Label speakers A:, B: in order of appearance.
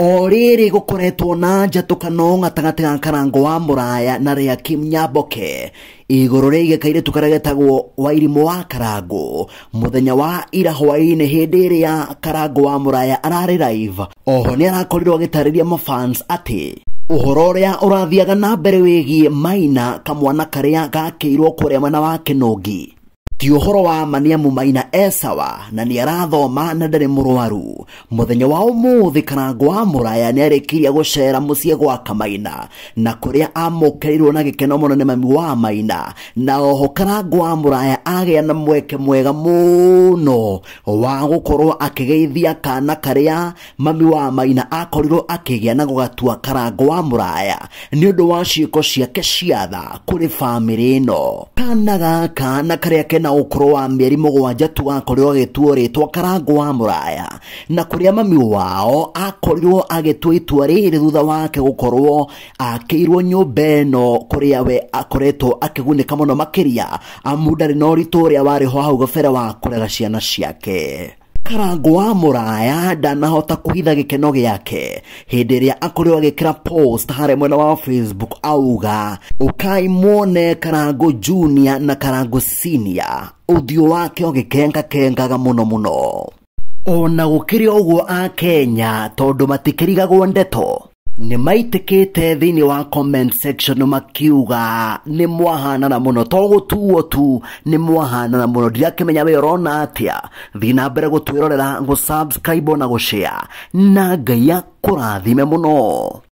A: o riri gukoretwo na kana tagatä ga karango wa muraya na ria kim nyamboke iguru ria igekaire tukara getagwo wa irimu wa karango muthenya wa ira hwaini hindi iria karango wa muraya ararä live oho nä arakorirwo agä mafans atä uhoro uria urathiaga na mbere wigie maina kamwana karia gakiirwo kuria mwena wa kinungi ti horo wa ma maina esawa na nä arathoma na ndarä må rwaru muthenya wa umuthi kana wa må raya nä arä gå cera må ciä gwa kamaina na kå rä a na gä keno må mami wa maina na oho kana wa må raya agä a na mweke mwega muno wa gå korwo akä geithia kana karä a mami wa maina akorirwo akä gä a na gå gatua ngwa wa må raya nä å ndå wa ciĩko ciake cia tha kå rä bamä rä no kana gaka na karä a kena å korwo wa mä eri må gwanja tu akorirwo agä tuo kana ngwa karangå wa må raya na kuria mami wao akorirwo agitua riri thutha wake gukorwo akirwo nyumba no kuria we akoretwo akigunika muno makiria amu ah, ndari na uritu wari ho hau gabere wa kurega ciana ciake karango wa muraya ndanahota kuhitha gikeno giake hindi iria akorirwo agikira post harä mwena wa facebook auga ukai mone karango junior na karango senior uthiũ wake ũgĩkengakengaga muno muno ona gukiri uguo a Kenya tondu matikirigagwo ndeto nä maitäkäte thä inä wa comment section makiuga nä mwahanana må no to gå tuo tu nä mwahanana må no ndirakä menya wä rona atä a thiä na mbere gå twä rorera gå na gå na ngai akå rathime må no